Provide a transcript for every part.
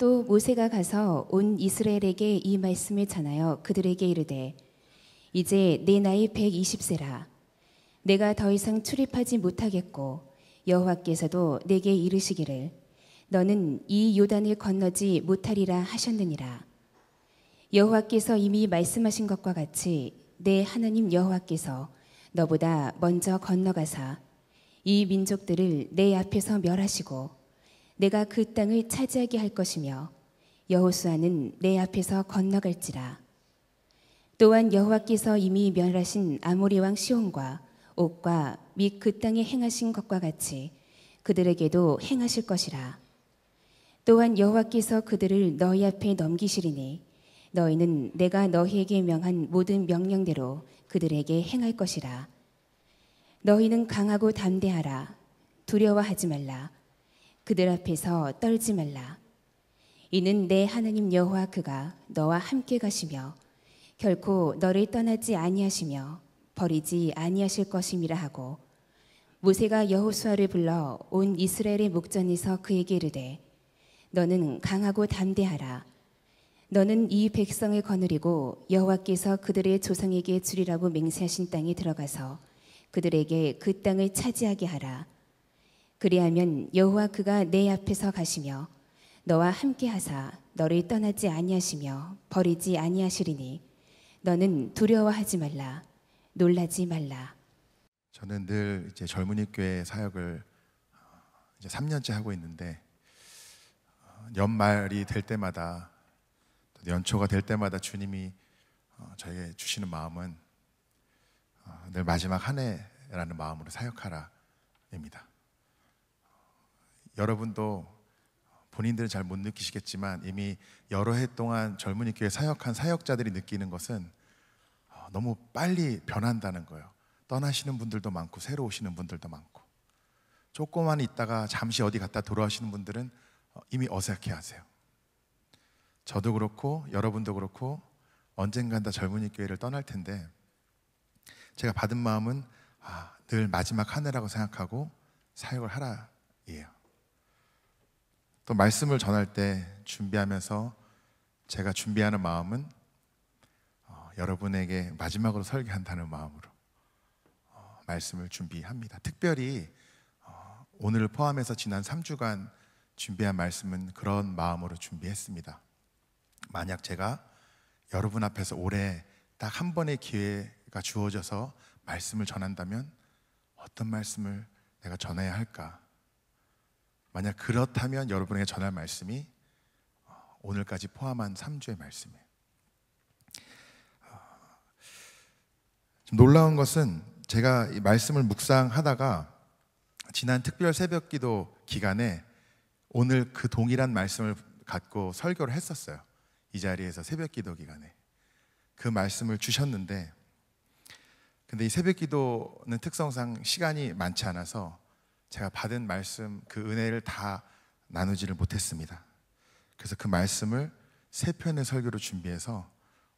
또 모세가 가서 온 이스라엘에게 이 말씀을 전하여 그들에게 이르되 이제 내 나이 120세라 내가 더 이상 출입하지 못하겠고 여호와께서도 내게 이르시기를 너는 이 요단을 건너지 못하리라 하셨느니라 여호와께서 이미 말씀하신 것과 같이 내 하나님 여호와께서 너보다 먼저 건너가사 이 민족들을 내 앞에서 멸하시고 내가 그 땅을 차지하게 할 것이며 여호수아는 내 앞에서 건너갈지라. 또한 여호와께서 이미 멸하신 아모리 왕 시온과 옥과 및그 땅에 행하신 것과 같이 그들에게도 행하실 것이라. 또한 여호와께서 그들을 너희 앞에 넘기시리니 너희는 내가 너희에게 명한 모든 명령대로 그들에게 행할 것이라. 너희는 강하고 담대하라. 두려워하지 말라. 그들 앞에서 떨지 말라. 이는 내 하나님 여호와 그가 너와 함께 가시며 결코 너를 떠나지 아니하시며 버리지 아니하실 것임이라 하고 모세가 여호수아를 불러 온 이스라엘의 목전에서 그에게 이르되 너는 강하고 담대하라 너는 이 백성을 거느리고 여호와께서 그들의 조상에게 주리라고 맹세하신 땅에 들어가서 그들에게 그 땅을 차지하게 하라 그리하면 여호와 그가 내 앞에서 가시며 너와 함께 하사 너를 떠나지 아니하시며 버리지 아니하시리니 너는 두려워하지 말라 놀라지 말라. 저는 늘 이제 젊은이 교회 사역을 어, 이제 3년째 하고 있는데 어, 연말이 될 때마다 연초가 될 때마다 주님이 어, 저에게 주시는 마음은 늘 마지막 한 해라는 마음으로 사역하라입니다. 여러분도 본인들은 잘 못 느끼시겠지만 이미 여러 해 동안 젊은이 교회 사역한 사역자들이 느끼는 것은 어, 너무 빨리 변한다는 거예요. 떠나시는 분들도 많고 새로 오시는 분들도 많고 조금만 있다가 잠시 어디 갔다 돌아오시는 분들은 어, 이미 어색해하세요. 저도 그렇고 여러분도 그렇고 언젠간 다 젊은이 교회를 떠날 텐데 제가 받은 마음은 아, 늘 마지막 한 해라고 생각하고 사역을 하라예요. 또 말씀을 전할 때 준비하면서 제가 준비하는 마음은 어, 여러분에게 마지막으로 설계한다는 마음으로 어, 말씀을 준비합니다. 특별히 어, 오늘을 포함해서 지난 3주간 준비한 말씀은 그런 마음으로 준비했습니다. 만약 제가 여러분 앞에서 올해 딱 한 번의 기회가 주어져서 말씀을 전한다면 어떤 말씀을 내가 전해야 할까? 만약 그렇다면 여러분에게 전할 말씀이 어, 오늘까지 포함한 3주의 말씀이에요. 어, 놀라운 것은 제가 말씀을 묵상하다가 지난 특별 새벽 기도 기간에 오늘 그 동일한 말씀을 갖고 설교를 했었어요. 이 자리에서 새벽 기도 기간에. 그 말씀을 주셨는데, 근데 이 새벽 기도는 특성상 시간이 많지 않아서 제가 받은 말씀 그 은혜를 다 나누지를 못했습니다. 그래서 그 말씀을 세 편의 설교로 준비해서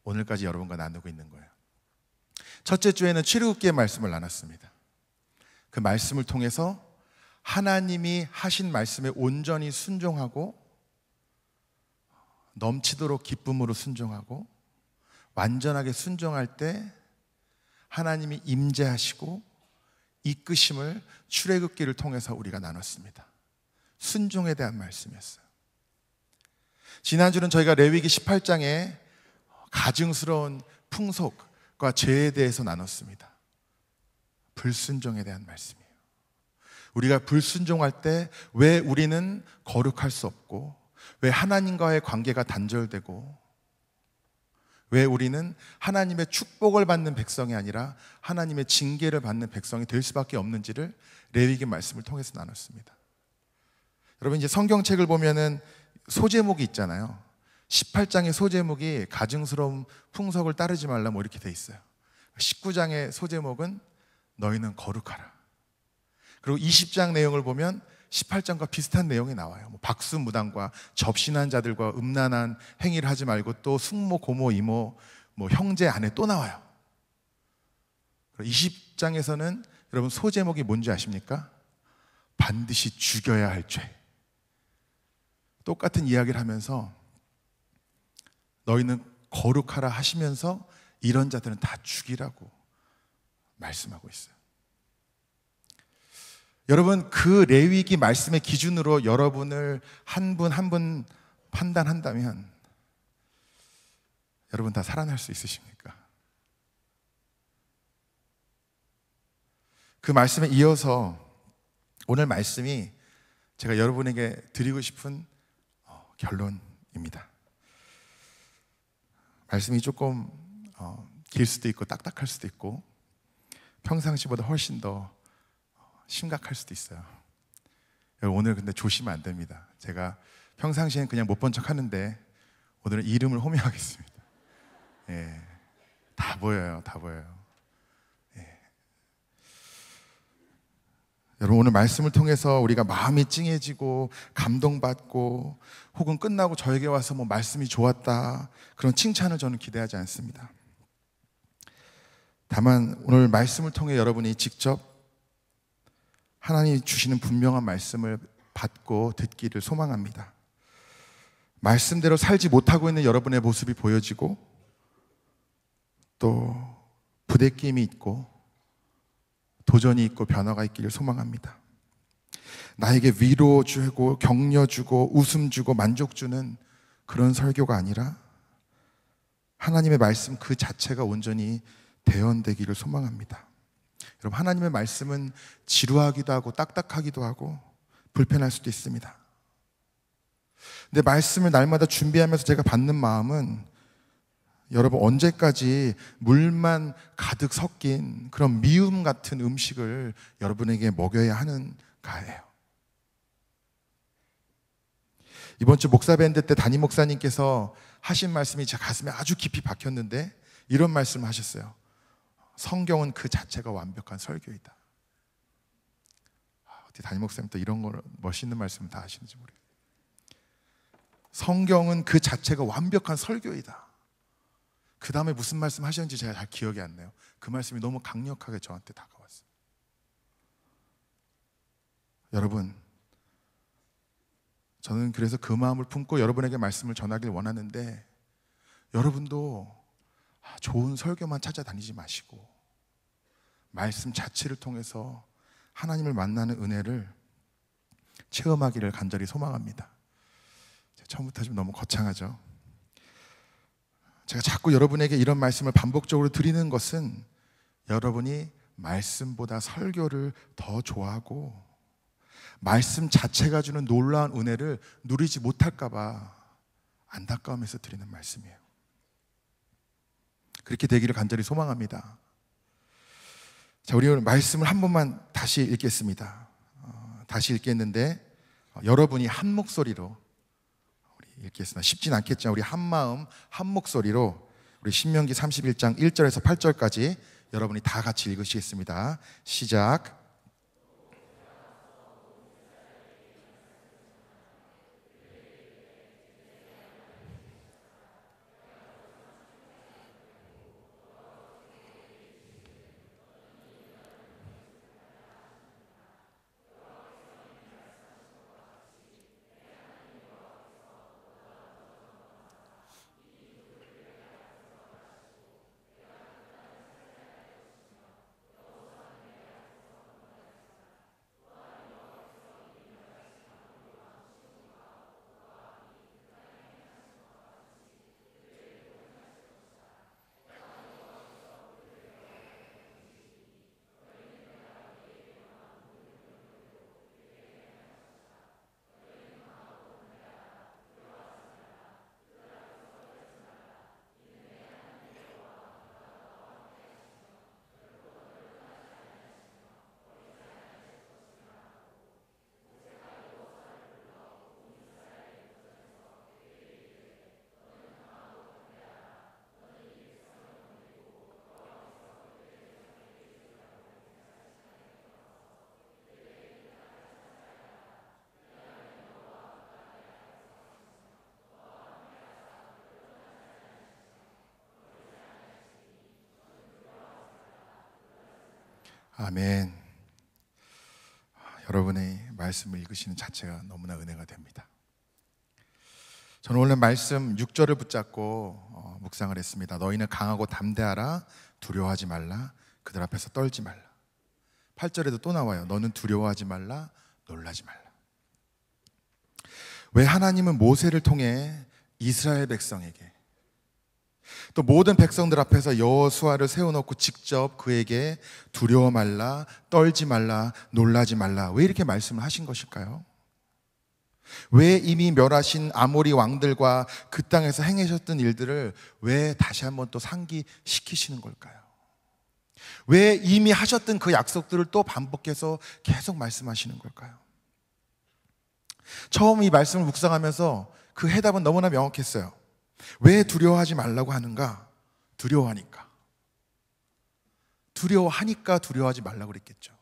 오늘까지 여러분과 나누고 있는 거예요. 첫째 주에는 출애굽기의 말씀을 나눴습니다. 그 말씀을 통해서 하나님이 하신 말씀에 온전히 순종하고 넘치도록 기쁨으로 순종하고 완전하게 순종할 때 하나님이 임재하시고 이끄심을 출애굽기를 통해서 우리가 나눴습니다. 순종에 대한 말씀이었어요. 지난주는 저희가 레위기 18장에 가증스러운 풍속과 죄에 대해서 나눴습니다. 불순종에 대한 말씀이에요. 우리가 불순종할 때 왜 우리는 거룩할 수 없고 왜 하나님과의 관계가 단절되고 왜 우리는 하나님의 축복을 받는 백성이 아니라 하나님의 징계를 받는 백성이 될 수밖에 없는지를 레위기 말씀을 통해서 나눴습니다. 여러분 이제 성경책을 보면은 소제목이 있잖아요. 18장의 소제목이 가증스러운 풍속을 따르지 말라 뭐 이렇게 돼 있어요. 19장의 소제목은 너희는 거룩하라. 그리고 20장 내용을 보면 18장과 비슷한 내용이 나와요. 뭐 박수 무당과 접신한 자들과 음란한 행위를 하지 말고 또 숙모, 고모, 이모, 뭐 형제, 아내 또 나와요. 20장에서는 여러분 소제목이 뭔지 아십니까? 반드시 죽여야 할 죄. 똑같은 이야기를 하면서 너희는 거룩하라 하시면서 이런 자들은 다 죽이라고 말씀하고 있어요. 여러분 그 레위기 말씀의 기준으로 여러분을 한 분 한 분 판단한다면 여러분 다 살아날 수 있으십니까? 그 말씀에 이어서 오늘 말씀이 제가 여러분에게 드리고 싶은 어, 결론입니다. 말씀이 조금 어, 길 수도 있고 딱딱할 수도 있고 평상시보다 훨씬 더 심각할 수도 있어요. 오늘 근데 조심안 됩니다. 제가 평상시엔 그냥 못 본 척 하는데 오늘은 이름을 호명하겠습니다. 예. 다 보여요. 다 보여요. 예. 여러분 오늘 말씀을 통해서 우리가 마음이 찡해지고 감동받고 혹은 끝나고 저에게 와서 뭐 말씀이 좋았다 그런 칭찬을 저는 기대하지 않습니다. 다만 오늘 말씀을 통해 여러분이 직접 하나님 이 주시는 분명한 말씀을 받고 듣기를 소망합니다. 말씀대로 살지 못하고 있는 여러분의 모습이 보여지고 또 부대낌이 있고 도전이 있고 변화가 있기를 소망합니다. 나에게 위로 주고 격려 주고 웃음 주고 만족 주는 그런 설교가 아니라 하나님의 말씀 그 자체가 온전히 대연되기를 소망합니다. 여러분, 하나님의 말씀은 지루하기도 하고 딱딱하기도 하고 불편할 수도 있습니다. 근데 말씀을 날마다 준비하면서 제가 받는 마음은 여러분 언제까지 물만 가득 섞인 그런 미움 같은 음식을 여러분에게 먹여야 하는가예요. 이번 주 목사 밴드 때 담임 목사님께서 하신 말씀이 제 가슴에 아주 깊이 박혔는데 이런 말씀을 하셨어요. 성경은 그 자체가 완벽한 설교이다. 아, 어떻 담임 목사님 또 이런 거 멋있는 말씀 다 하시는지 모르겠어요. 성경은 그 자체가 완벽한 설교이다. 그 다음에 무슨 말씀 하셨는지 제가 잘 기억이 안 나요. 그 말씀이 너무 강력하게 저한테 다가왔어요. 여러분, 저는 그래서 그 마음을 품고 여러분에게 말씀을 전하길 원하는데, 여러분도 아, 좋은 설교만 찾아다니지 마시고 말씀 자체를 통해서 하나님을 만나는 은혜를 체험하기를 간절히 소망합니다. 처음부터 좀 너무 거창하죠. 제가 자꾸 여러분에게 이런 말씀을 반복적으로 드리는 것은 여러분이 말씀보다 설교를 더 좋아하고 말씀 자체가 주는 놀라운 은혜를 누리지 못할까봐 안타까움에서 드리는 말씀이에요. 그렇게 되기를 간절히 소망합니다. 자, 우리 오늘 말씀을 한 번만 다시 읽겠습니다. 어, 다시 읽겠는데 어, 여러분이 한 목소리로 우리 읽겠습니다. 쉽진 않겠지만 우리 한 마음 한 목소리로 우리 신명기 31장 1절에서 8절까지 여러분이 다 같이 읽으시겠습니다. 시작. 아멘. 아, 여러분의 말씀을 읽으시는 자체가 너무나 은혜가 됩니다. 저는 오늘 말씀 6절을 붙잡고 어, 묵상을 했습니다. 너희는 강하고 담대하라, 두려워하지 말라, 그들 앞에서 떨지 말라. 8절에도 또 나와요. 너는 두려워하지 말라, 놀라지 말라. 왜 하나님은 모세를 통해 이스라엘 백성에게 또 모든 백성들 앞에서 여호수아를 세워놓고 직접 그에게 두려워 말라, 떨지 말라, 놀라지 말라. 왜 이렇게 말씀을 하신 것일까요? 왜 이미 멸하신 아모리 왕들과 그 땅에서 행하셨던 일들을 왜 다시 한번 또 상기시키시는 걸까요? 왜 이미 하셨던 그 약속들을 또 반복해서 계속 말씀하시는 걸까요? 처음 이 말씀을 묵상하면서 그 해답은 너무나 명확했어요. 왜 두려워하지 말라고 하는가? 두려워하니까. 두려워하니까 두려워하지 말라고 그랬겠죠.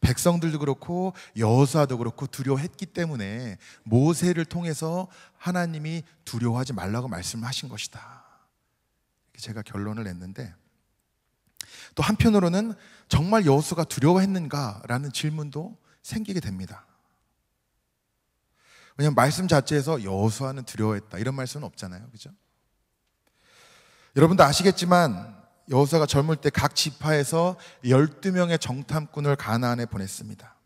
백성들도 그렇고 여호사도 그렇고 두려워했기 때문에 모세를 통해서 하나님이 두려워하지 말라고 말씀하신 것이다. 제가 결론을 냈는데 또 한편으로는 정말 여호수가 두려워했는가라는 질문도 생기게 됩니다. 왜냐하면 말씀 자체에서 여호수아는 두려워했다 이런 말씀은 없잖아요, 그죠? 여러분도 아시겠지만 여호수아가 젊을 때 각 지파에서 12명의 정탐꾼을 가나안에 보냈습니다.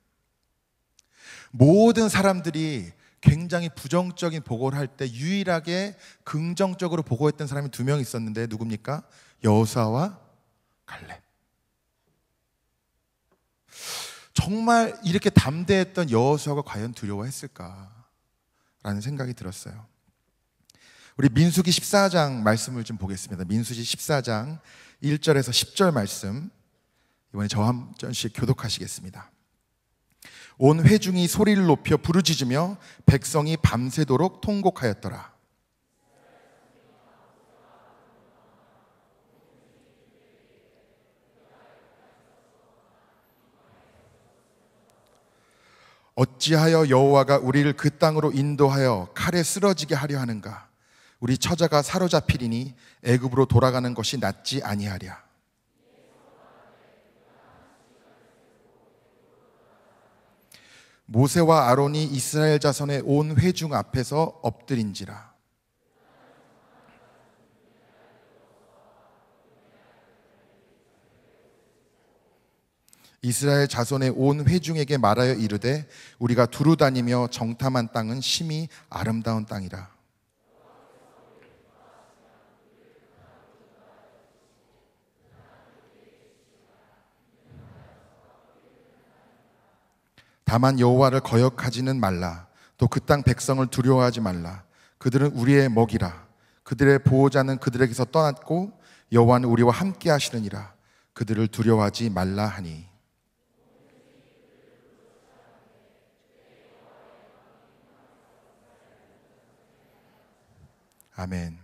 모든 사람들이 굉장히 부정적인 보고를 할 때 유일하게 긍정적으로 보고했던 사람이 두 명 있었는데 누굽니까? 여호사와 갈렙. 정말 이렇게 담대했던 여호수아가 과연 두려워했을까? 라는 생각이 들었어요. 우리 민수기 14장 말씀을 좀 보겠습니다. 민수기 14장 1절에서 10절 말씀. 이번에 저한 절씩 교독하시겠습니다. 온 회중이 소리를 높여 부르짖으며 백성이 밤새도록 통곡하였더라. 어찌하여 여호와가 우리를 그 땅으로 인도하여 칼에 쓰러지게 하려 하는가? 우리 처자가 사로잡히리니 애굽으로 돌아가는 것이 낫지 아니하랴. 모세와 아론이 이스라엘 자손의 온 회중 앞에서 엎드린지라. 이스라엘 자손의 온 회중에게 말하여 이르되 우리가 두루 다니며 정탐한 땅은 심히 아름다운 땅이라. 다만 여호와를 거역하지는 말라. 또 그 땅 백성을 두려워하지 말라. 그들은 우리의 먹이라. 그들의 보호자는 그들에게서 떠났고 여호와는 우리와 함께 하시느니라. 그들을 두려워하지 말라 하니. 아멘.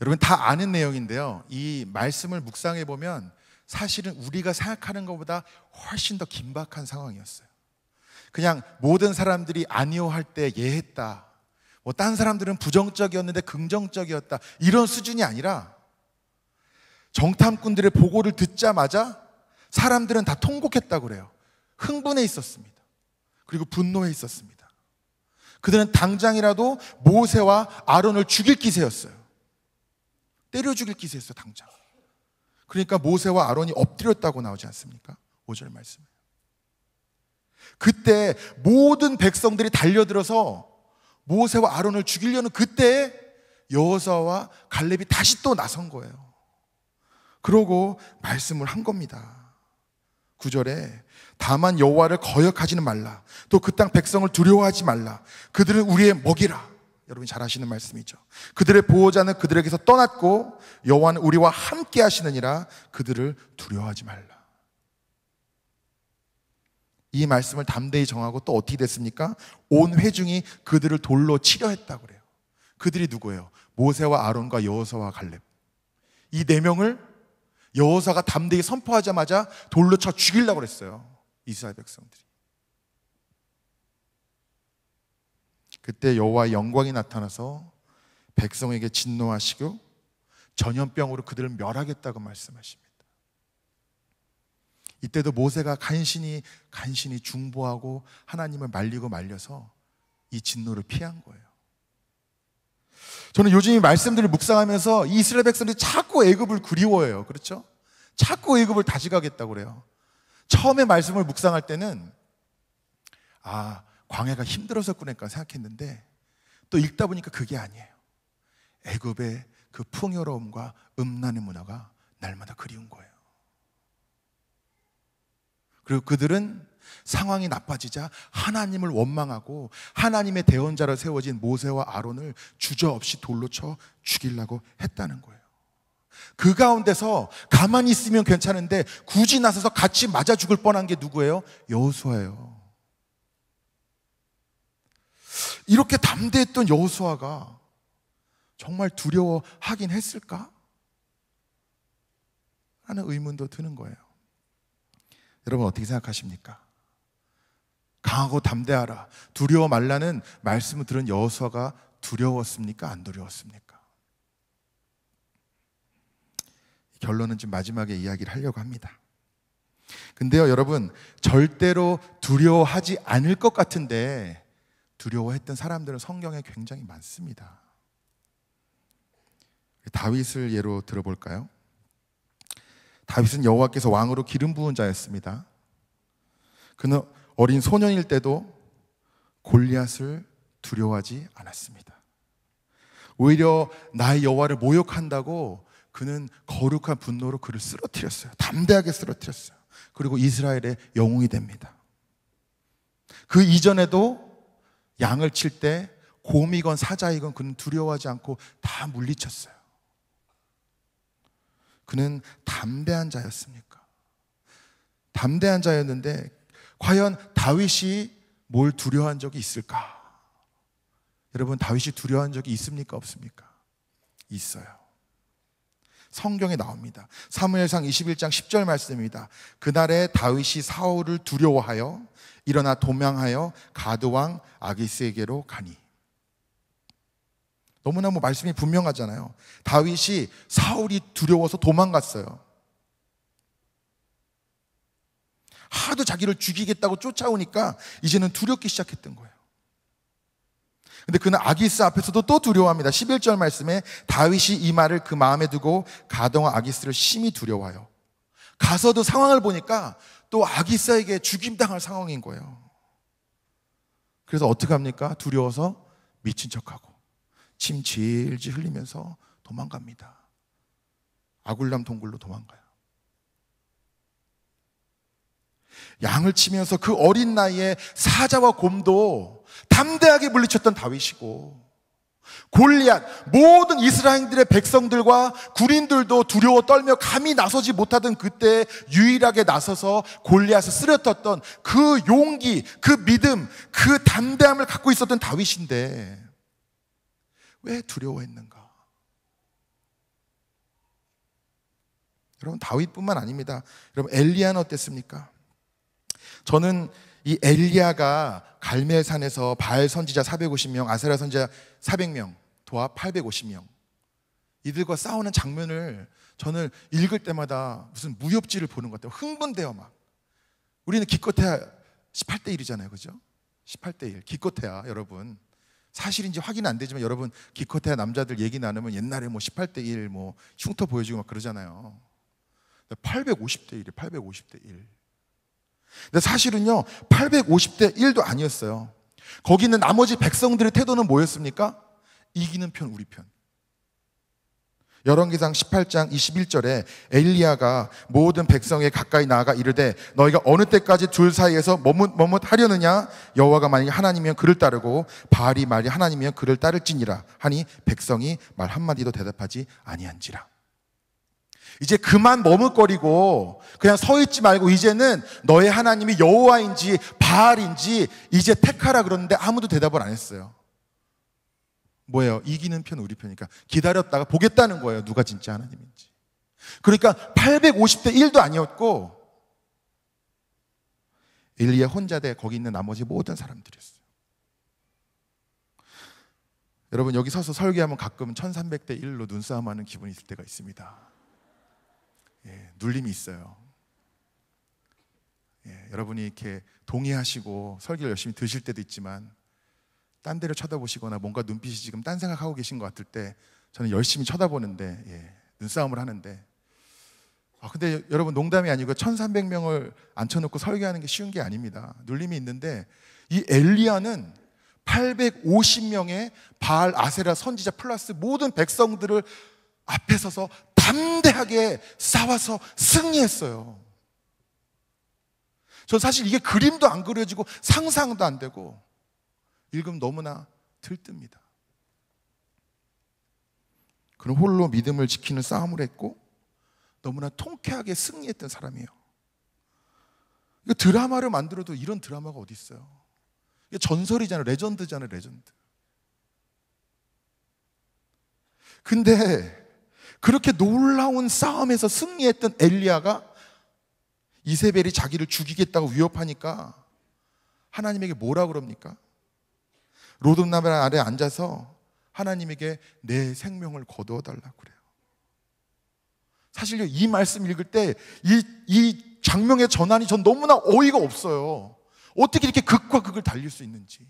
여러분 다 아는 내용인데요. 이 말씀을 묵상해 보면 사실은 우리가 생각하는 것보다 훨씬 더 긴박한 상황이었어요. 그냥 모든 사람들이 아니오 할 때 예했다. 뭐딴 사람들은 부정적이었는데 긍정적이었다. 이런 수준이 아니라 정탐꾼들의 보고를 듣자마자 사람들은 다 통곡했다고 그래요. 흥분에 있었습니다. 그리고 분노에 있었습니다. 그들은 당장이라도 모세와 아론을 죽일 기세였어요. 때려 죽일 기세였어 요 당장. 그러니까 모세와 아론이 엎드렸다고 나오지 않습니까? 5절 말씀. 그때 모든 백성들이 달려들어서 모세와 아론을 죽이려는 그때에 여호사와 갈렙이 다시 또 나선 거예요. 그러고 말씀을 한 겁니다. 9절에 다만 여호와를 거역하지는 말라. 또 그 땅 백성을 두려워하지 말라. 그들은 우리의 먹이라. 여러분 잘 아시는 말씀이죠. 그들의 보호자는 그들에게서 떠났고 여호와는 우리와 함께 하시느니라 그들을 두려워하지 말라. 이 말씀을 담대히 정하고 또 어떻게 됐습니까? 온 회중이 그들을 돌로 치려 했다 그래요. 그들이 누구예요? 모세와 아론과 여호사와 갈렙. 이 네 명을 여호사가 담대히 선포하자마자 돌로 쳐 죽이려고 그랬어요. 이스라엘 백성들이. 그때 여호와의 영광이 나타나서 백성에게 진노하시고 전염병으로 그들을 멸하겠다고 말씀하십니다. 이때도 모세가 간신히 간신히 중보하고 하나님을 말리고 말려서 이 진노를 피한 거예요. 저는 요즘 이 말씀들을 묵상하면서 이스라엘 백성들이 자꾸 애굽을 그리워해요. 그렇죠? 자꾸 애굽을 다시 가겠다고 그래요. 처음에 말씀을 묵상할 때는 아, 광해가 힘들어서 꾸니까 생각했는데 또 읽다 보니까 그게 아니에요. 애굽의 그 풍요로움과 음란의 문화가 날마다 그리운 거예요. 그리고 그들은 상황이 나빠지자 하나님을 원망하고 하나님의 대원자로 세워진 모세와 아론을 주저없이 돌로 쳐 죽이려고 했다는 거예요. 그 가운데서 가만히 있으면 괜찮은데 굳이 나서서 같이 맞아 죽을 뻔한 게 누구예요? 여호수아예요. 이렇게 담대했던 여호수아가 정말 두려워하긴 했을까? 하는 의문도 드는 거예요. 여러분 어떻게 생각하십니까? 강하고 담대하라. 두려워 말라는 말씀을 들은 여호수아가 두려웠습니까? 안 두려웠습니까? 결론은 좀 마지막에 이야기를 하려고 합니다. 근데요, 여러분, 절대로 두려워하지 않을 것 같은데 두려워했던 사람들은 성경에 굉장히 많습니다. 다윗을 예로 들어볼까요? 다윗은 여호와께서 왕으로 기름 부은 자였습니다. 그는 어린 소년일 때도 골리앗을 두려워하지 않았습니다. 오히려 나의 여호와를 모욕한다고 그는 거룩한 분노로 그를 쓰러뜨렸어요. 담대하게 쓰러뜨렸어요. 그리고 이스라엘의 영웅이 됩니다. 그 이전에도 양을 칠 때 곰이건 사자이건 그는 두려워하지 않고 다 물리쳤어요. 그는 담대한 자였습니까? 담대한 자였는데 과연 다윗이 뭘 두려워한 적이 있을까? 여러분 다윗이 두려워한 적이 있습니까? 없습니까? 있어요. 성경에 나옵니다. 사무엘상 21장 10절 말씀입니다. 그날에 다윗이 사울을 두려워하여 일어나 도망하여 가드왕 아기스에게로 가니. 너무나 뭐 말씀이 분명하잖아요. 다윗이 사울이 두려워서 도망갔어요. 하도 자기를 죽이겠다고 쫓아오니까 이제는 두렵기 시작했던 거예요. 근데 그는 아기스 앞에서도 또 두려워합니다. 11절 말씀에 다윗이 이 말을 그 마음에 두고 가동한 아기스를 심히 두려워요. 가서도 상황을 보니까 또 아기스에게 죽임당할 상황인 거예요. 그래서 어떻게 합니까? 두려워서 미친 척하고 침 질질 흘리면서 도망갑니다. 아굴람 동굴로 도망가요. 양을 치면서 그 어린 나이에 사자와 곰도 담대하게 물리쳤던 다윗이고 골리앗 모든 이스라엘들의 백성들과 군인들도 두려워 떨며 감히 나서지 못하던 그때 유일하게 나서서 골리앗을 쓰려떴던그 용기, 그 믿음, 그 담대함을 갖고 있었던 다윗인데 왜 두려워했는가? 여러분 다윗뿐만 아닙니다. 여러분 엘리야는 어땠습니까? 저는 이 엘리야가 갈멜산에서 바알 선지자 450명, 아세라 선지자 400명, 도아 850명 이들과 싸우는 장면을 저는 읽을 때마다 무슨 무협지를 보는 것 같아요. 흥분되어 막. 우리는 기껏해야 18대 1이잖아요, 그죠? 18대 1 기껏해야 여러분 사실인지 확인 안 되지만 여러분 기껏해야 남자들 얘기 나누면 옛날에 뭐 18대 1뭐 흉터 보여주고 막 그러잖아요. 850대 1이 850대 1. 근데 사실은요, 850대 1도 아니었어요. 거기 있는 나머지 백성들의 태도는 뭐였습니까? 이기는 편, 우리 편. 열왕기상 18장 21절에 엘리야가 모든 백성에 가까이 나아가 이르되 너희가 어느 때까지 둘 사이에서 머뭇 머뭇 하려느냐 여호와가 만약에 하나님이면 그를 따르고 바알이 말이 하나님이면 그를 따를지니라 하니 백성이 말 한마디도 대답하지 아니한지라 이제 그만 머뭇거리고 그냥 서 있지 말고 이제는 너의 하나님이 여호와인지 바알인지 이제 택하라 그러는데 아무도 대답을 안 했어요. 뭐예요? 이기는 편 우리 편이니까 기다렸다가 보겠다는 거예요. 누가 진짜 하나님인지. 그러니까 850대 1도 아니었고 엘리야 혼자 돼 거기 있는 나머지 모든 사람들이었어요. 여러분 여기 서서 설교하면 가끔 1300대 1로 눈싸움하는 기분이 있을 때가 있습니다. 예, 눌림이 있어요. 예, 여러분이 이렇게 동의하시고 설교를 열심히 드실 때도 있지만 딴 데를 쳐다보시거나 뭔가 눈빛이 지금 딴 생각하고 계신 것 같을 때 저는 열심히 쳐다보는데 예, 눈싸움을 하는데 아 근데 여러분 농담이 아니고 1300명을 앉혀놓고 설교하는 게 쉬운 게 아닙니다. 눌림이 있는데 이 엘리야는 850명의 바알 아세라 선지자 플러스 모든 백성들을 앞에 서서 담대하게 싸워서 승리했어요. 전 사실 이게 그림도 안 그려지고 상상도 안 되고 읽으면 너무나 들뜹니다. 그는 홀로 믿음을 지키는 싸움을 했고 너무나 통쾌하게 승리했던 사람이에요. 이 드라마를 만들어도 이런 드라마가 어디 있어요? 이게 전설이잖아요. 레전드잖아요. 레전드. 근데 그렇게 놀라운 싸움에서 승리했던 엘리야가 이세벨이 자기를 죽이겠다고 위협하니까 하나님에게 뭐라 그럽니까? 로드나벨 아래 앉아서 하나님에게 내 생명을 거두어 달라고 그래요. 사실이 말씀 읽을 때 이, 이장명의 전환이 전 너무나 어이가 없어요. 어떻게 이렇게 극과 극을 달릴 수 있는지.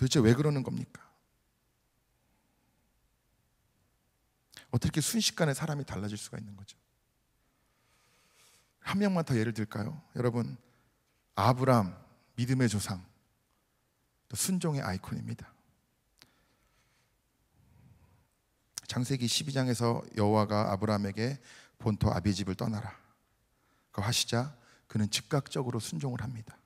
도대체 왜 그러는 겁니까? 어떻게 순식간에 사람이 달라질 수가 있는 거죠? 한 명만 더 예를 들까요? 여러분, 아브람, 믿음의 조상, 순종의 아이콘입니다. 창세기 12장에서 여호와가 아브람에게 본토 아비집을 떠나라. 그 하시자 그는 즉각적으로 순종을 합니다.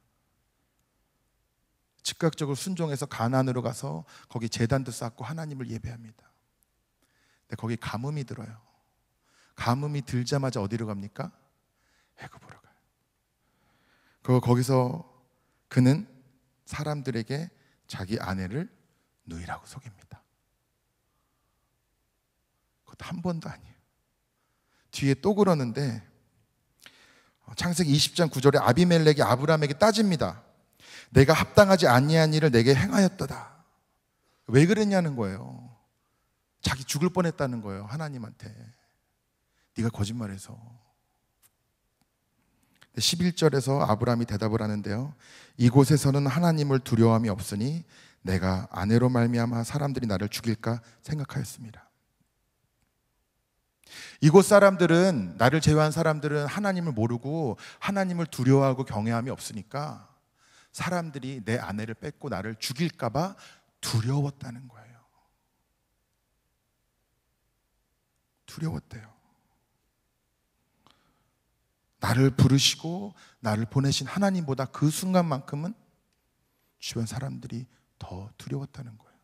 즉각적으로 순종해서 가난으로 가서 거기 재단도 쌓고 하나님을 예배합니다. 근데 거기 가뭄이 들어요. 가뭄이 들자마자 어디로 갑니까? 애굽으로 가요. 거기서 그는 사람들에게 자기 아내를 누이라고 속입니다. 그것도 한 번도 아니에요. 뒤에 또 그러는데 어, 창세기 20장 9절에 아비멜렉이 아브라함에게 따집니다. 내가 합당하지 아니한 일을 내게 행하였도다. 왜 그랬냐는 거예요. 자기 죽을 뻔했다는 거예요. 하나님한테. 네가 거짓말해서. 11절에서 아브라함이 대답을 하는데요. 이곳에서는 하나님을 두려움이 없으니 내가 아내로 말미암아 사람들이 나를 죽일까 생각하였습니다. 이곳 사람들은 나를 제외한 사람들은 하나님을 모르고 하나님을 두려워하고 경외함이 없으니까 사람들이 내 아내를 뺏고 나를 죽일까봐 두려웠다는 거예요. 두려웠대요. 나를 부르시고 나를 보내신 하나님보다 그 순간만큼은 주변 사람들이 더 두려웠다는 거예요.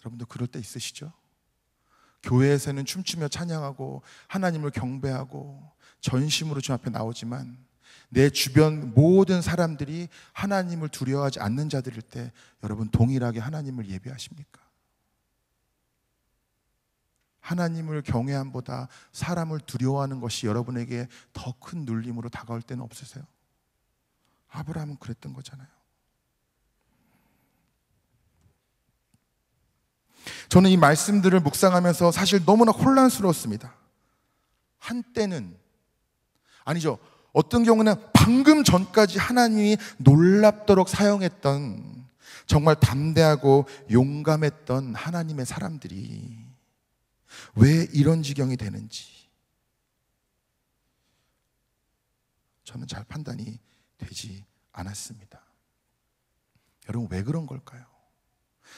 여러분도 그럴 때 있으시죠? 교회에서는 춤추며 찬양하고 하나님을 경배하고 전심으로 주 앞에 나오지만 내 주변 모든 사람들이 하나님을 두려워하지 않는 자들일 때 여러분 동일하게 하나님을 예배하십니까? 하나님을 경외함보다 사람을 두려워하는 것이 여러분에게 더 큰 눌림으로 다가올 때는 없으세요? 아브라함은 그랬던 거잖아요. 저는 이 말씀들을 묵상하면서 사실 너무나 혼란스러웠습니다. 한때는 아니죠. 어떤 경우는 방금 전까지 하나님이 놀랍도록 사용했던 정말 담대하고 용감했던 하나님의 사람들이 왜 이런 지경이 되는지 저는 잘 판단이 되지 않았습니다. 여러분, 왜 그런 걸까요?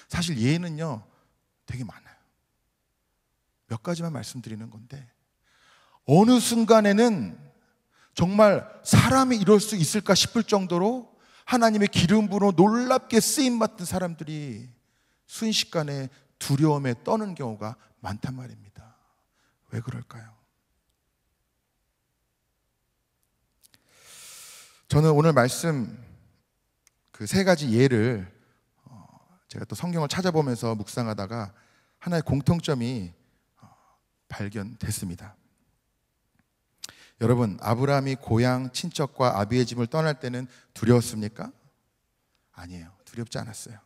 사실 예는요, 되게 많아요. 몇 가지만 말씀드리는 건데, 어느 순간에는 정말 사람이 이럴 수 있을까 싶을 정도로 하나님의 기름 부로 놀랍게 쓰임 받은 사람들이 순식간에 두려움에 떠는 경우가 많단 말입니다. 왜 그럴까요? 저는 오늘 말씀 그 세 가지 예를 어, 제가 또 성경을 찾아보면서 묵상하다가 하나의 공통점이 어, 발견됐습니다. 여러분, 아브라함이 고향 친척과 아비의 집을 떠날 때는 두려웠습니까? 아니에요. 두렵지 않았어요.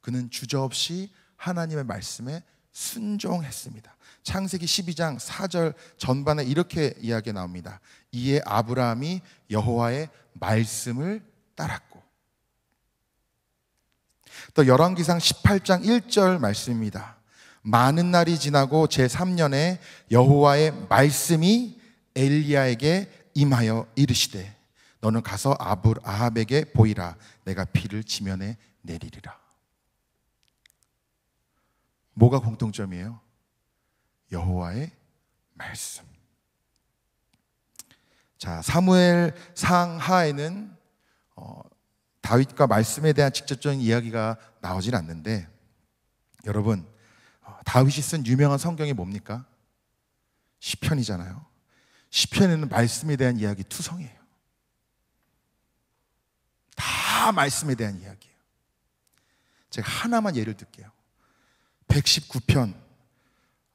그는 주저없이 하나님의 말씀에 순종했습니다. 창세기 12장 4절 전반에 이렇게 이야기 나옵니다. 이에 아브라함이 여호와의 말씀을 따랐고 또 열왕기상 18장 1절 말씀입니다. 많은 날이 지나고 제3년에 여호와의 말씀이 엘리야에게 임하여 이르시되 너는 가서 아불 아합에게 보이라 내가 비를 지면에 내리리라. 뭐가 공통점이에요? 여호와의 말씀. 자, 사무엘 상하에는 어, 다윗과 말씀에 대한 직접적인 이야기가 나오질 않는데 여러분 어, 다윗이 쓴 유명한 성경이 뭡니까? 시편이잖아요. 시편에는 말씀에 대한 이야기 투성이에요. 다 말씀에 대한 이야기예요. 제가 하나만 예를 들게요. 119편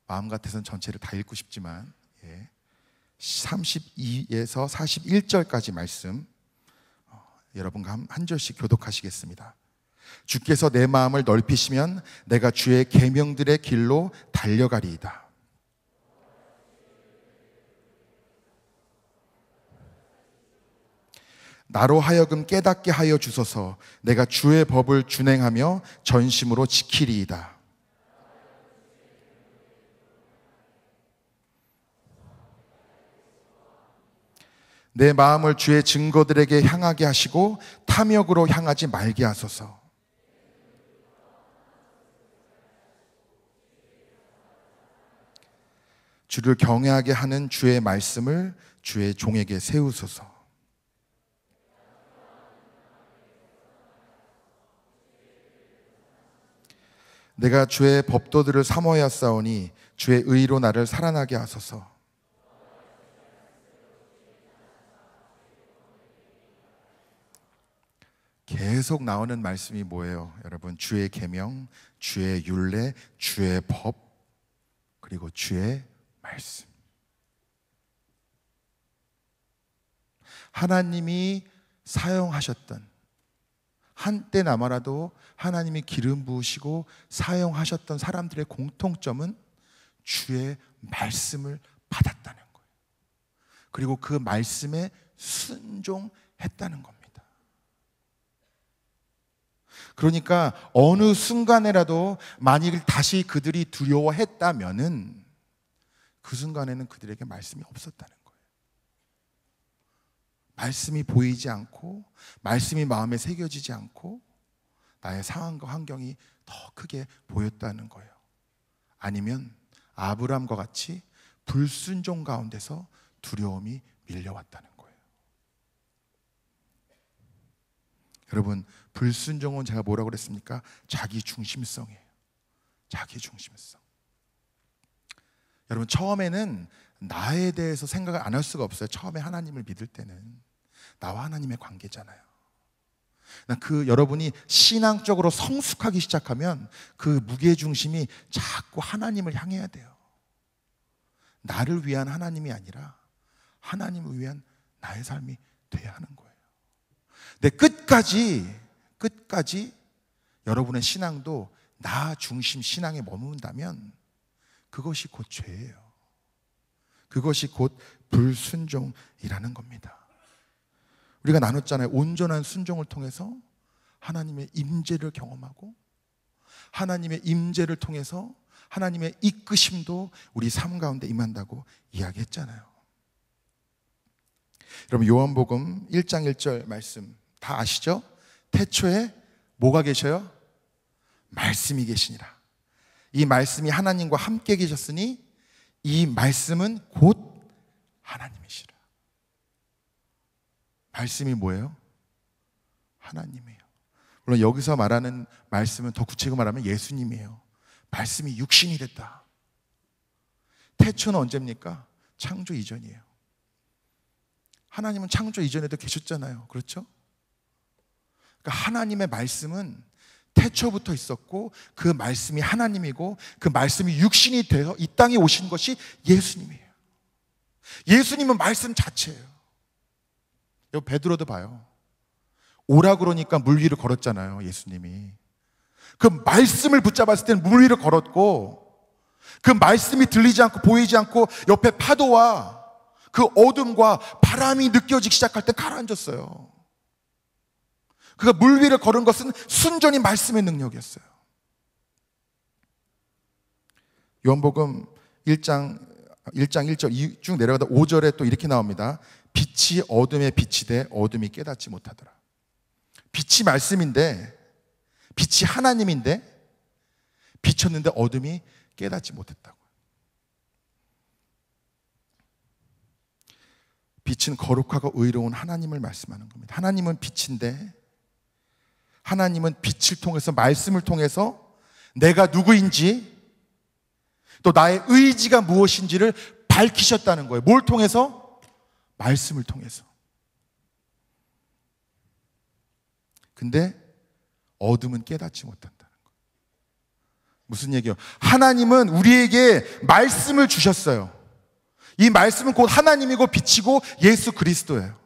마음 같아서는 전체를 다 읽고 싶지만 예. 32에서 41절까지 말씀 어, 여러분과 한, 한 절씩 교독하시겠습니다. 주께서 내 마음을 넓히시면 내가 주의 계명들의 길로 달려가리이다. 나로 하여금 깨닫게 하여 주소서 내가 주의 법을 준행하며 전심으로 지키리이다. 내 마음을 주의 증거들에게 향하게 하시고 탐욕으로 향하지 말게 하소서. 주를 경외하게 하는 주의 말씀을 주의 종에게 세우소서. 내가 주의 법도들을 사모하였사오니 주의 의로 나를 살아나게 하소서. 계속 나오는 말씀이 뭐예요? 여러분 주의 계명, 주의 율례, 주의 법 그리고 주의 말씀. 하나님이 사용하셨던 한때나마라도 하나님이 기름 부으시고 사용하셨던 사람들의 공통점은 주의 말씀을 받았다는 거예요. 그리고 그 말씀에 순종했다는 겁니다. 그러니까 어느 순간에라도 만일 다시 그들이 두려워했다면은 그 순간에는 그들에게 말씀이 없었다는 거예요. 말씀이 보이지 않고 말씀이 마음에 새겨지지 않고 나의 상황과 환경이 더 크게 보였다는 거예요. 아니면 아브람과 같이 불순종 가운데서 두려움이 밀려왔다는 거예요. 여러분, 불순종은 제가 뭐라고 그랬습니까? 자기 중심성이에요. 자기 중심성. 여러분, 처음에는 나에 대해서 생각을 안 할 수가 없어요. 처음에 하나님을 믿을 때는. 나와 하나님의 관계잖아요. 그 여러분이 신앙적으로 성숙하기 시작하면 그 무게중심이 자꾸 하나님을 향해야 돼요. 나를 위한 하나님이 아니라 하나님을 위한 나의 삶이 돼야 하는 거예요. 근데 끝까지, 끝까지 여러분의 신앙도 나 중심 신앙에 머문다면 그것이 곧 죄예요. 그것이 곧 불순종이라는 겁니다. 우리가 나눴잖아요. 온전한 순종을 통해서 하나님의 임재를 경험하고 하나님의 임재를 통해서 하나님의 이끄심도 우리 삶 가운데 임한다고 이야기했잖아요. 여러분 요한복음 1장 1절 말씀 다 아시죠? 태초에 뭐가 계셔요? 말씀이 계시니라. 이 말씀이 하나님과 함께 계셨으니 이 말씀은 곧 하나님이시라. 말씀이 뭐예요? 하나님이에요. 물론 여기서 말하는 말씀은 더 구체적으로 말하면 예수님이에요. 말씀이 육신이 됐다. 태초는 언제입니까? 창조 이전이에요. 하나님은 창조 이전에도 계셨잖아요. 그렇죠? 그러니까 하나님의 말씀은 태초부터 있었고 그 말씀이 하나님이고 그 말씀이 육신이 되어 이 땅에 오신 것이 예수님이에요. 예수님은 말씀 자체예요. 여기 베드로도 봐요. 오라 그러니까 물 위를 걸었잖아요, 예수님이. 그 말씀을 붙잡았을 때는 물 위를 걸었고, 그 말씀이 들리지 않고 보이지 않고 옆에 파도와 그 어둠과 바람이 느껴지기 시작할 때 가라앉았어요. 그가 물 위를 걸은 것은 순전히 말씀의 능력이었어요. 요한복음 1장 1장 1절 중 내려가다 5절에 또 이렇게 나옵니다. 빛이 어둠에 빛이 돼 어둠이 깨닫지 못하더라. 빛이 말씀인데 빛이 하나님인데 비쳤는데 어둠이 깨닫지 못했다고. 빛은 거룩하고 의로운 하나님을 말씀하는 겁니다. 하나님은 빛인데 하나님은 빛을 통해서 말씀을 통해서 내가 누구인지 또 나의 의지가 무엇인지를 밝히셨다는 거예요. 뭘 통해서? 말씀을 통해서. 근데 어둠은 깨닫지 못한다는 거. 무슨 얘기요? 하나님은 우리에게 말씀을 주셨어요. 이 말씀은 곧 하나님이고 빛이고 예수 그리스도예요.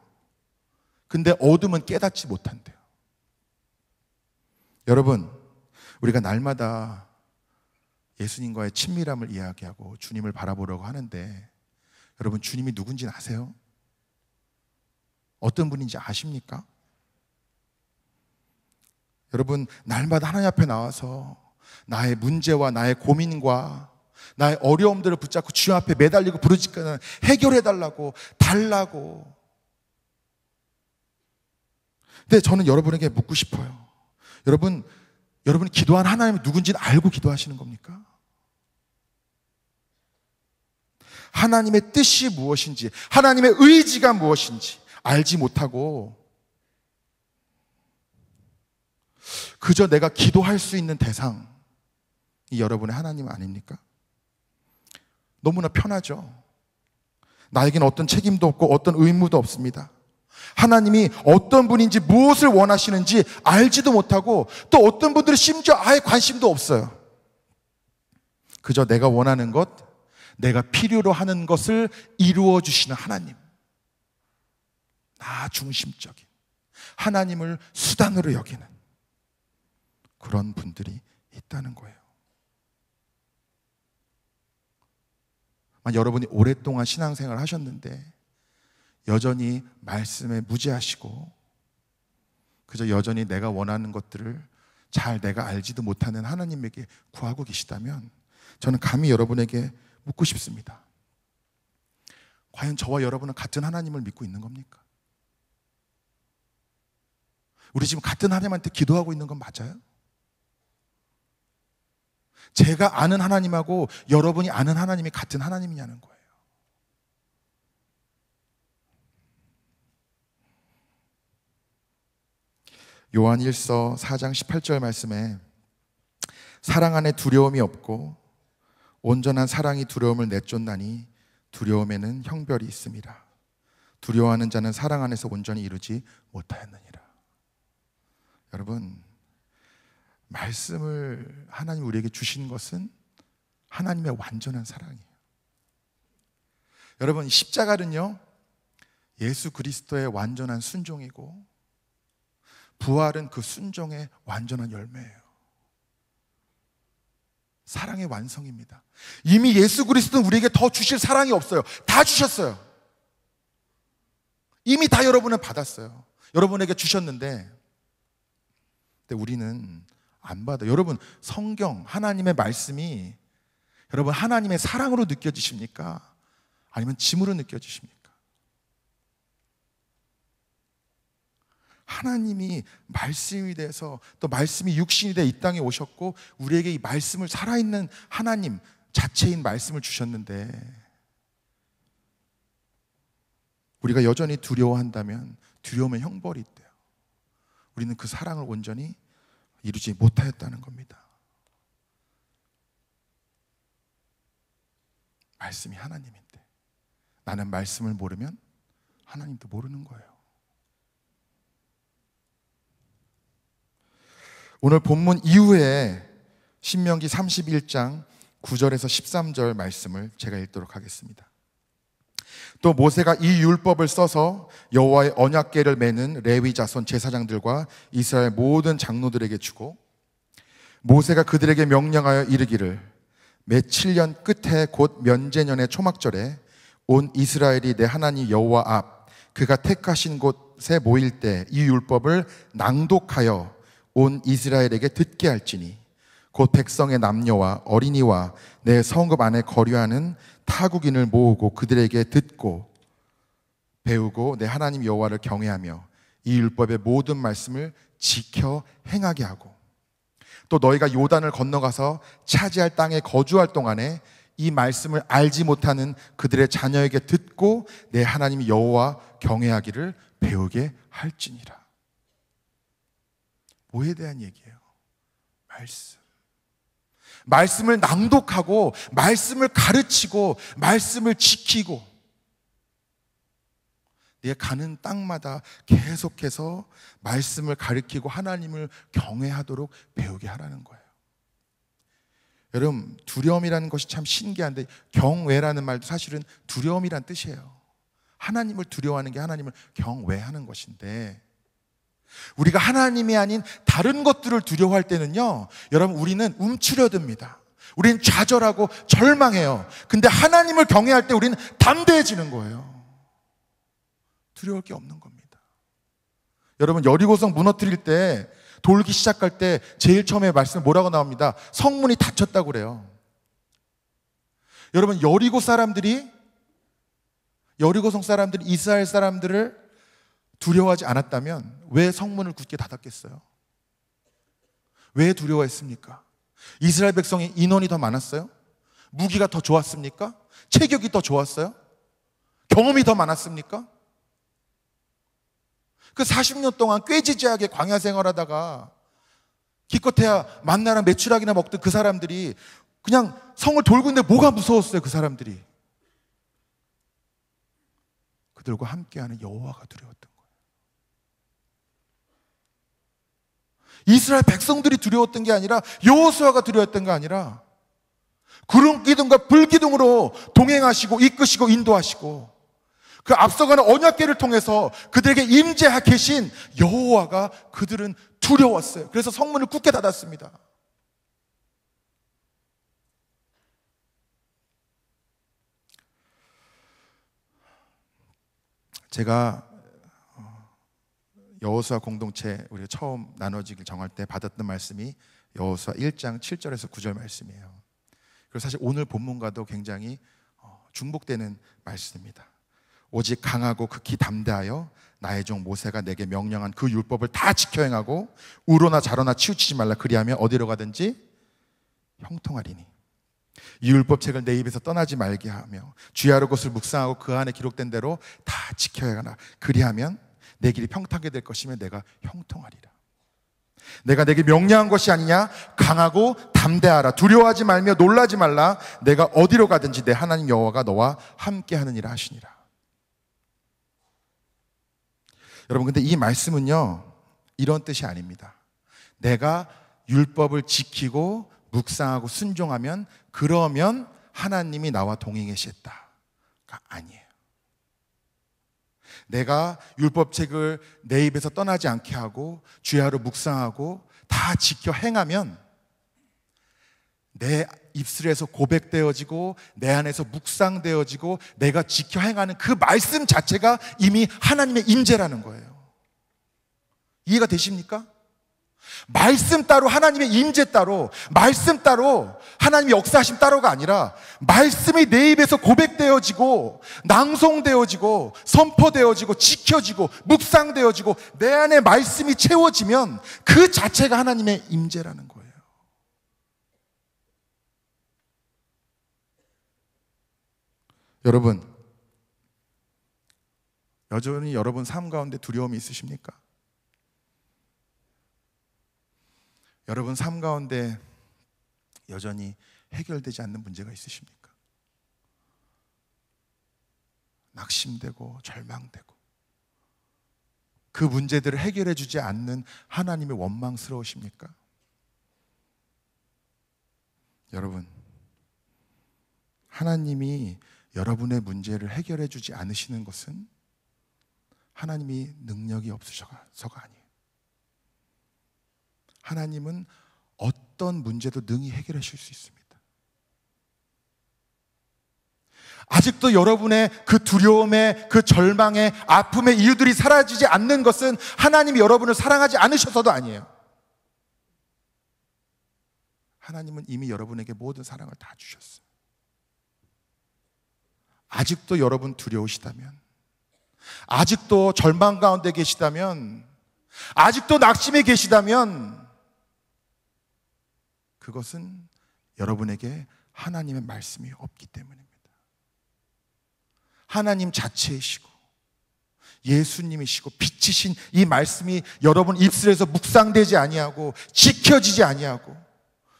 근데 어둠은 깨닫지 못한대요. 여러분, 우리가 날마다 예수님과의 친밀함을 이야기하고 주님을 바라보려고 하는데 여러분 주님이 누군지 아세요? 어떤 분인지 아십니까? 여러분, 날마다 하나님 앞에 나와서 나의 문제와 나의 고민과 나의 어려움들을 붙잡고 주님 앞에 매달리고 부르짖거나 해결해 달라고 달라고. 근데 저는 여러분에게 묻고 싶어요. 여러분, 여러분이 기도한 하나님이 누군지는 알고 기도하시는 겁니까? 하나님의 뜻이 무엇인지, 하나님의 의지가 무엇인지, 알지 못하고 그저 내가 기도할 수 있는 대상이 여러분의 하나님 아닙니까? 너무나 편하죠. 나에겐 어떤 책임도 없고 어떤 의무도 없습니다. 하나님이 어떤 분인지 무엇을 원하시는지 알지도 못하고 또 어떤 분들은 심지어 아예 관심도 없어요. 그저 내가 원하는 것, 내가 필요로 하는 것을 이루어 주시는 하나님. 나 중심적인 하나님을 수단으로 여기는 그런 분들이 있다는 거예요. 아, 여러분이 오랫동안 신앙생활 하셨는데 여전히 말씀에 무지하시고 그저 여전히 내가 원하는 것들을 잘 내가 알지도 못하는 하나님에게 구하고 계시다면 저는 감히 여러분에게 묻고 싶습니다. 과연 저와 여러분은 같은 하나님을 믿고 있는 겁니까? 우리 지금 같은 하나님한테 기도하고 있는 건 맞아요? 제가 아는 하나님하고 여러분이 아는 하나님이 같은 하나님이냐는 거예요. 요한 1서 4장 18절 말씀에 사랑 안에 두려움이 없고 온전한 사랑이 두려움을 내쫓나니 두려움에는 형별이 있습니다. 두려워하는 자는 사랑 안에서 온전히 이루지 못하였느니라. 여러분, 말씀을 하나님 우리에게 주신 것은 하나님의 완전한 사랑이에요. 여러분, 십자가는요, 예수 그리스도의 완전한 순종이고, 부활은 그 순종의 완전한 열매예요. 사랑의 완성입니다. 이미 예수 그리스도는 우리에게 더 주실 사랑이 없어요. 다 주셨어요. 이미 다 여러분은 받았어요. 여러분에게 주셨는데 때 우리는 안 받아. 여러분, 성경, 하나님의 말씀이 여러분, 하나님의 사랑으로 느껴지십니까? 아니면 짐으로 느껴지십니까? 하나님이 말씀이 돼서 또 말씀이 육신이 돼 이 땅에 오셨고 우리에게 이 말씀을 살아있는 하나님 자체인 말씀을 주셨는데 우리가 여전히 두려워한다면 두려움의 형벌이 있대요. 우리는 그 사랑을 온전히 이루지 못하였다는 겁니다. 말씀이 하나님인데 나는 말씀을 모르면 하나님도 모르는 거예요. 오늘 본문 이후에 신명기 31장 9절에서 13절 말씀을 제가 읽도록 하겠습니다. 또 모세가 이 율법을 써서 여호와의 언약계를 매는 레위 자손 제사장들과 이스라엘 모든 장로들에게 주고 모세가 그들에게 명령하여 이르기를 매 7년 끝에 곧 면제년의 초막절에 온 이스라엘이 내 하나님 여호와 앞 그가 택하신 곳에 모일 때 이 율법을 낭독하여 온 이스라엘에게 듣게 할지니 곧 백성의 남녀와 어린이와 내 성읍 안에 거류하는 타국인을 모으고 그들에게 듣고 배우고 내 하나님 여호와를 경외하며 이 율법의 모든 말씀을 지켜 행하게 하고 또 너희가 요단을 건너가서 차지할 땅에 거주할 동안에 이 말씀을 알지 못하는 그들의 자녀에게 듣고 내 하나님 여호와 경외하기를 배우게 할지니라. 뭐에 대한 얘기예요? 말씀. 말씀을 낭독하고, 말씀을 가르치고, 말씀을 지키고, 내 가는 땅마다 계속해서 말씀을 가르치고 하나님을 경외하도록 배우게 하라는 거예요. 여러분, 두려움이라는 것이 참 신기한데, 경외라는 말도 사실은 두려움이란 뜻이에요. 하나님을 두려워하는 게 하나님을 경외하는 것인데, 우리가 하나님이 아닌 다른 것들을 두려워할 때는요, 여러분, 우리는 움츠려듭니다. 우리는 좌절하고 절망해요. 근데 하나님을 경외할 때 우리는 담대해지는 거예요. 두려울 게 없는 겁니다. 여러분, 여리고성 무너뜨릴 때, 돌기 시작할 때, 제일 처음에 말씀 뭐라고 나옵니다. 성문이 닫혔다고 그래요. 여러분, 여리고 사람들이, 여리고성 사람들이 이스라엘 사람들을 두려워하지 않았다면 왜 성문을 굳게 닫았겠어요? 왜 두려워했습니까? 이스라엘 백성의 인원이 더 많았어요? 무기가 더 좋았습니까? 체격이 더 좋았어요? 경험이 더 많았습니까? 그 40년 동안 꾀지지하게 광야 생활하다가 기껏해야 만나라 매출하기나 먹던 그 사람들이 그냥 성을 돌고 있는데 뭐가 무서웠어요, 그 사람들이. 그들과 함께하는 여호와가 두려웠던 이스라엘 백성들이 두려웠던 게 아니라 여호수아가 두려웠던 게 아니라 구름 기둥과 불 기둥으로 동행하시고 이끄시고 인도하시고 그 앞서가는 언약계를 통해서 그들에게 임재하 계신 여호와가 그들은 두려웠어요. 그래서 성문을 굳게 닫았습니다. 제가 여호수아 공동체 우리가 처음 나눠지길 정할 때 받았던 말씀이 여호수아 1장 7절에서 9절 말씀이에요. 그리고 사실 오늘 본문과도 굉장히 어, 중복되는 말씀입니다. 오직 강하고 극히 담대하여 나의 종 모세가 내게 명령한 그 율법을 다 지켜 행하고 우로나 자로나 치우치지 말라 그리하면 어디로 가든지 형통하리니 이 율법책을 내 입에서 떠나지 말게 하며 주야로 것을 묵상하고 그 안에 기록된 대로 다 지켜야 하나 그리하면 내 길이 평탄하게 될 것이며 내가 형통하리라. 내가 내게 명령한 것이 아니냐? 강하고 담대하라. 두려워하지 말며 놀라지 말라. 내가 어디로 가든지 내 하나님 여호와가 너와 함께 하느니라 하시니라. 여러분 근데 이 말씀은요. 이런 뜻이 아닙니다. 내가 율법을 지키고 묵상하고 순종하면 그러면 하나님이 나와 동행하시다가 아니에요. 내가 율법책을 내 입에서 떠나지 않게 하고 주야로 묵상하고 다 지켜 행하면 내 입술에서 고백되어지고 내 안에서 묵상되어지고 내가 지켜 행하는 그 말씀 자체가 이미 하나님의 임재라는 거예요. 이해가 되십니까? 말씀 따로 하나님의 임재 따로 말씀 따로 하나님 역사하심 따로가 아니라 말씀이 내 입에서 고백되어지고 낭송되어지고 선포되어지고 지켜지고 묵상되어지고 내 안에 말씀이 채워지면 그 자체가 하나님의 임재라는 거예요. 여러분 여전히 여러분 삶 가운데 두려움이 있으십니까? 여러분 삶 가운데 여전히 해결되지 않는 문제가 있으십니까? 낙심되고 절망되고 그 문제들을 해결해 주지 않는 하나님의 원망스러우십니까? 여러분, 하나님이 여러분의 문제를 해결해 주지 않으시는 것은 하나님이 능력이 없으셔서가 아니에요. 하나님은 어떤 문제도 능히 해결하실 수 있습니다. 아직도 여러분의 그 두려움에, 그 절망에, 아픔의 이유들이 사라지지 않는 것은 하나님이 여러분을 사랑하지 않으셔서도 아니에요. 하나님은 이미 여러분에게 모든 사랑을 다 주셨어요. 아직도 여러분 두려우시다면, 아직도 절망 가운데 계시다면, 아직도 낙심에 계시다면, 그것은 여러분에게 하나님의 말씀이 없기 때문입니다. 하나님 자체이시고 예수님이시고 빛이신 이 말씀이 여러분 입술에서 묵상되지 아니하고 지켜지지 아니하고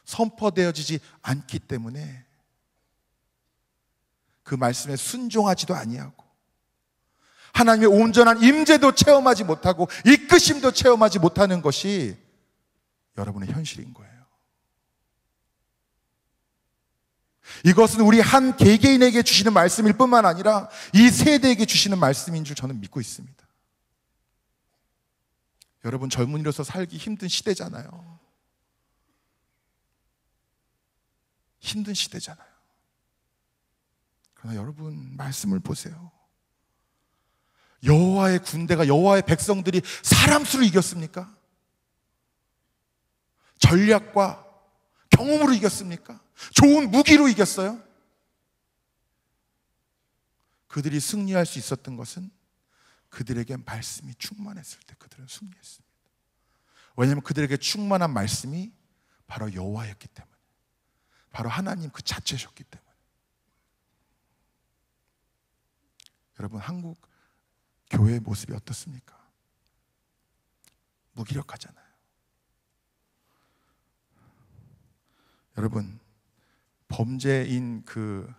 선포되어지지 않기 때문에 그 말씀에 순종하지도 아니하고 하나님의 온전한 임재도 체험하지 못하고 이끄심도 체험하지 못하는 것이 여러분의 현실인 거예요. 이것은 우리 한 개개인에게 주시는 말씀일 뿐만 아니라 이 세대에게 주시는 말씀인 줄 저는 믿고 있습니다. 여러분 젊은이로서 살기 힘든 시대잖아요. 힘든 시대잖아요. 그러나 여러분 말씀을 보세요. 여호와의 군대가 여호와의 백성들이 사람 수를 이겼습니까? 전략과 경험으로 이겼습니까? 좋은 무기로 이겼어요? 그들이 승리할 수 있었던 것은 그들에게 말씀이 충만했을 때 그들은 승리했습니다. 왜냐하면 그들에게 충만한 말씀이 바로 여호와였기 때문에, 바로 하나님 그 자체셨기 때문에. 여러분 한국 교회의 모습이 어떻습니까? 무기력하잖아요. 여러분, 범죄인 그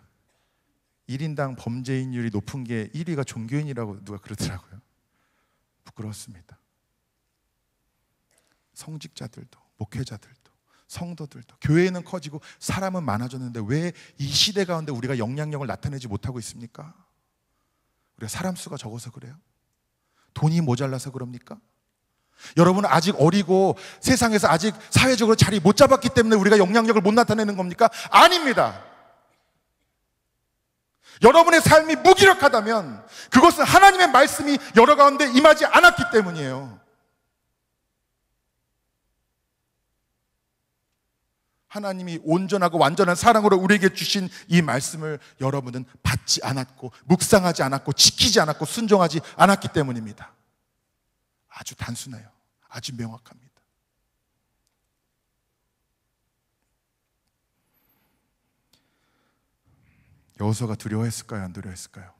1인당 범죄인율이 높은 게 1위가 종교인이라고 누가 그러더라고요. 부끄럽습니다. 성직자들도, 목회자들도, 성도들도, 교회는 커지고 사람은 많아졌는데 왜 이 시대 가운데 우리가 영향력을 나타내지 못하고 있습니까? 우리가 사람 수가 적어서 그래요? 돈이 모자라서 그럽니까? 여러분은 아직 어리고 세상에서 아직 사회적으로 자리 못 잡았기 때문에 우리가 영향력을 못 나타내는 겁니까? 아닙니다. 여러분의 삶이 무기력하다면 그것은 하나님의 말씀이 여러 가운데 임하지 않았기 때문이에요. 하나님이 온전하고 완전한 사랑으로 우리에게 주신 이 말씀을 여러분은 받지 않았고, 묵상하지 않았고, 지키지 않았고, 순종하지 않았기 때문입니다. 아주 단순해요. 아주 명확합니다. 여호수아가 두려워했을까요? 안 두려워했을까요?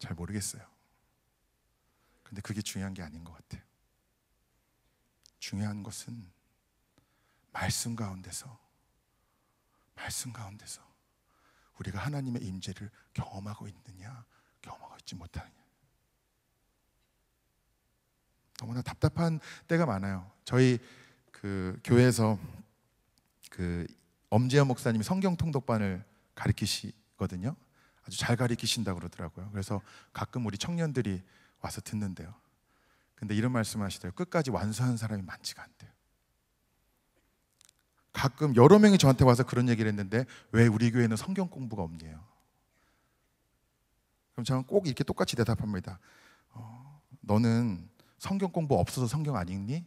잘 모르겠어요. 근데 그게 중요한 게 아닌 것 같아요. 중요한 것은 말씀 가운데서 말씀 가운데서 우리가 하나님의 임재를 경험하고 있느냐, 경험하고 있지 못하느냐. 너무나 답답한 때가 많아요. 저희 그 교회에서 그 엄지현 목사님이 성경 통독반을 가르치시거든요. 아주 잘 가르치신다 그러더라고요. 그래서 가끔 우리 청년들이 와서 듣는데요. 근데 이런 말씀하시더라고요. 끝까지 완수한 사람이 많지가 않대요. 가끔 여러 명이 저한테 와서 그런 얘기를 했는데 왜 우리 교회는 성경 공부가 없네요. 그럼 저는 꼭 이렇게 똑같이 대답합니다. 어, 너는 성경 공부 없어서 성경 안 읽니?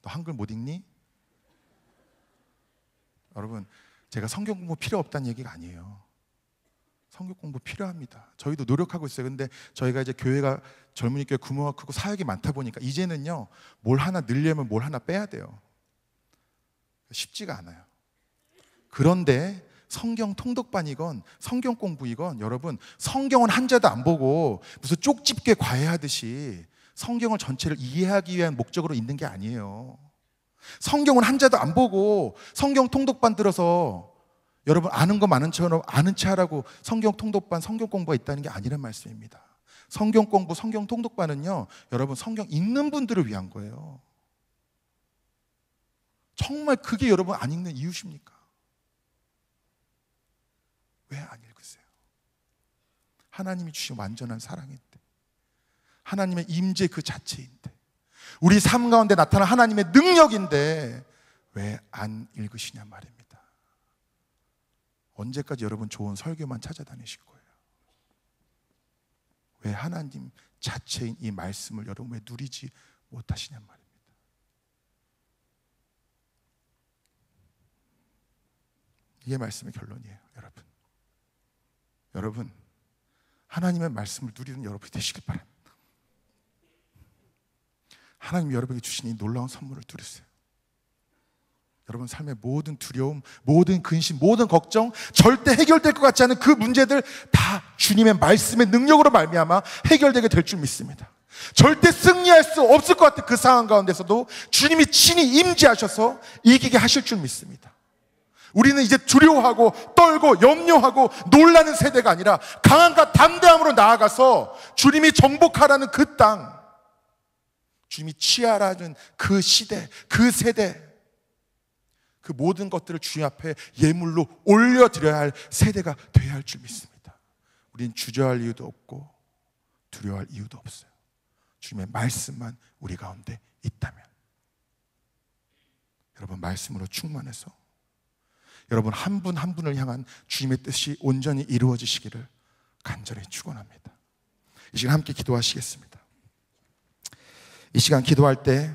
너 한글 못 읽니? 여러분, 제가 성경 공부 필요 없다는 얘기가 아니에요. 성경 공부 필요합니다. 저희도 노력하고 있어요. 근데 저희가 이제 교회가 젊은이 교회 규모가 크고 사역이 많다 보니까 이제는요, 뭘 하나 늘려면 뭘 하나 빼야 돼요. 쉽지가 않아요. 그런데 성경 통독반이건 성경 공부이건 여러분 성경은 한자도 안 보고 무슨 쪽집게 과외하듯이 성경을 전체를 이해하기 위한 목적으로 있는 게 아니에요. 성경은 한자도 안 보고 성경 통독반 들어서 여러분 아는 거 많은 처 아는 체 하라고 성경 통독반 성경 공부가 있다는 게 아니란 말씀입니다. 성경 공부 성경 통독반은요. 여러분 성경 읽는 분들을 위한 거예요. 정말 그게 여러분 안 읽는 이유십니까? 왜 안 읽으세요? 하나님이 주신 완전한 사랑인데. 하나님의 임재 그 자체인데 우리 삶 가운데 나타난 하나님의 능력인데 왜 안 읽으시냐 말입니다. 언제까지 여러분 좋은 설교만 찾아다니실 거예요? 왜 하나님 자체인 이 말씀을 여러분 왜 누리지 못하시냐 말입니다. 이게 말씀의 결론이에요, 여러분. 여러분, 하나님의 말씀을 누리는 여러분이 되시길 바랍니다. 하나님 여러분에게 주신 이 놀라운 선물을 누리세요. 여러분 삶의 모든 두려움, 모든 근심, 모든 걱정, 절대 해결될 것 같지 않은 그 문제들 다 주님의 말씀의 능력으로 말미암아 해결되게 될 줄 믿습니다. 절대 승리할 수 없을 것 같은 그 상황 가운데서도 주님이 친히 임재하셔서 이기게 하실 줄 믿습니다. 우리는 이제 두려워하고 떨고 염려하고 놀라는 세대가 아니라 강함과 담대함으로 나아가서 주님이 정복하라는 그 땅, 주님이 취하라는 그 시대, 그 세대, 그 모든 것들을 주님 앞에 예물로 올려드려야 할 세대가 되어야 할 줄 믿습니다. 우린 주저할 이유도 없고 두려워할 이유도 없어요. 주님의 말씀만 우리 가운데 있다면. 여러분, 말씀으로 충만해서 여러분 한 분 한 분을 향한 주님의 뜻이 온전히 이루어지시기를 간절히 축원합니다. 이시 함께 기도하시겠습니다. 이 시간 기도할 때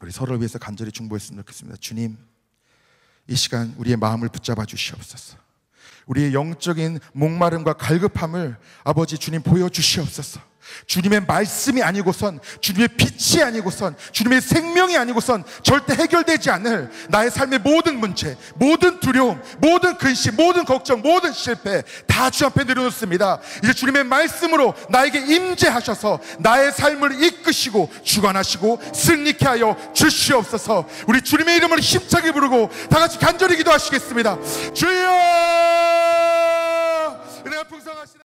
우리 서로를 위해서 간절히 중보했으면 좋겠습니다. 주님, 이 시간 우리의 마음을 붙잡아 주시옵소서. 우리의 영적인 목마름과 갈급함을 아버지 주님 보여 주시옵소서. 주님의 말씀이 아니고선, 주님의 빛이 아니고선, 주님의 생명이 아니고선 절대 해결되지 않을 나의 삶의 모든 문제, 모든 두려움, 모든 근심, 모든 걱정, 모든 실패 다 주 앞에 내려놓습니다. 이제 주님의 말씀으로 나에게 임재하셔서 나의 삶을 이끄시고 주관하시고 승리케 하여 주시옵소서. 우리 주님의 이름을 힘차게 부르고 다 같이 간절히 기도하시겠습니다. 주여!